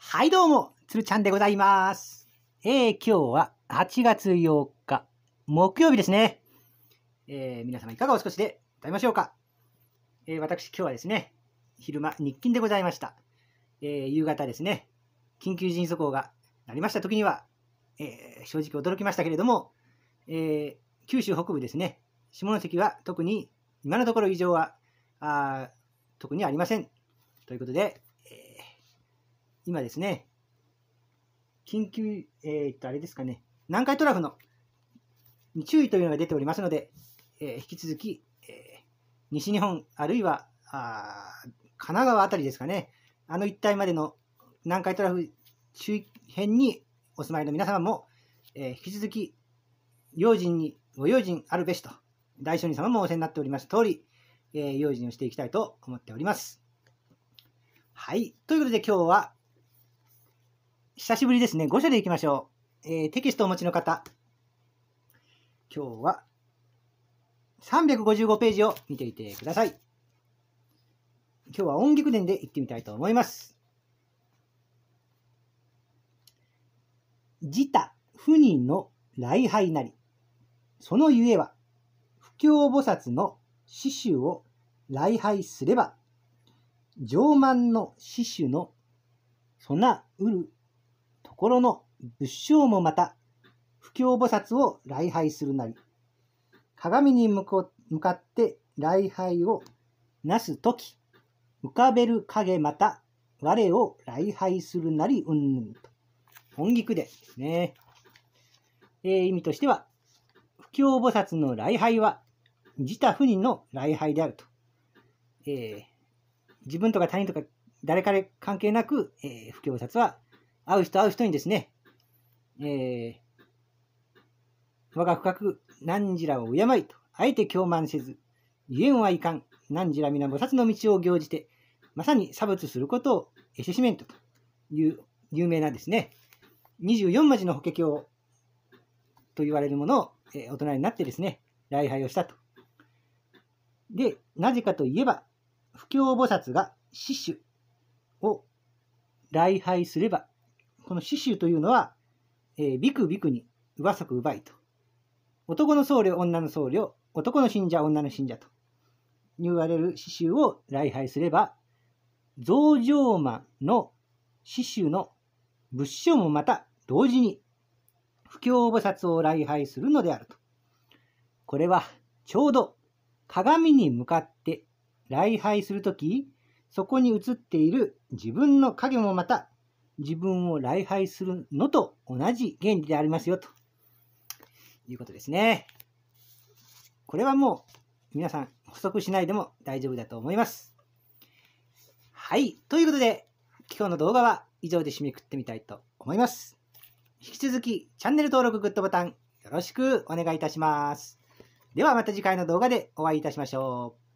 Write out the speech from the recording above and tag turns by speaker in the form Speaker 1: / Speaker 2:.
Speaker 1: はいどうも、つるちゃんでございます。えー、今日は8月8日、木曜日ですね。えー、皆様いかがお過ごしで歌いましょうか。えー、私今日はですね、昼間日勤でございました。え夕方ですね、緊急地速報がなりました時には、え正直驚きましたけれども、え九州北部ですね、下関は特に今のところ異常はあ特にありません。ということで、今ですね、緊急、えー、っと、あれですかね、南海トラフの注意というのが出ておりますので、えー、引き続き、えー、西日本、あるいはあ神奈川辺りですかね、あの一帯までの南海トラフ周辺にお住まいの皆様も、えー、引き続き、用心に、ご用心あるべしと、大商人様もお世話になっております通り、えー、用心をしていきたいと思っております。はい。ということで今日は、久しぶりですね。5社でいきましょう。えー、テキストをお持ちの方。今日は355ページを見ていてください。今日は音楽伝で行ってみたいと思います。自他不人の礼拝なり。そのゆえは、不教菩薩の死守を礼拝すれば、上満の死守のそなうる心の仏性もまた、不況菩薩を礼拝するなり、鏡に向こ向かって礼拝をなすとき、浮かべる影また、我を礼拝するなり、うんぬんと。本菊でですね。えー、意味としては、不況菩薩の礼拝は、自他不妊の礼拝であると。えー、自分とか他人とか誰かで関係なく、えー、不況菩薩は会う人会う人にですね、えー、我が深く何時らを敬いと、あえて共慢せず、言えんはいかん、何時ら皆菩薩の道を行じて、まさに差別することをエシシメントという有名なですね、24文字の法華経と言われるものを、えー、大人になってですね、礼拝をしたと。で、なぜかといえば、不況菩薩が死守を礼拝すればこの死臭というのは、えー、ビクビクに、うばそくうばいと。男の僧侶、女の僧侶、男の信者、女の信者と言われる死臭を礼拝すれば、増上魔の死臭の仏性もまた同時に不教菩薩を礼拝するのであると。これはちょうど鏡に向かって礼拝するとき、そこに映っている自分の影もまた自分を礼拝するのと同じ原理でありますよということですね。これはもう皆さん補足しないでも大丈夫だと思います。はい。ということで、今日の動画は以上で締めくってみたいと思います。引き続き、チャンネル登録、グッドボタン、よろしくお願いいたします。ではまた次回の動画でお会いいたしましょう。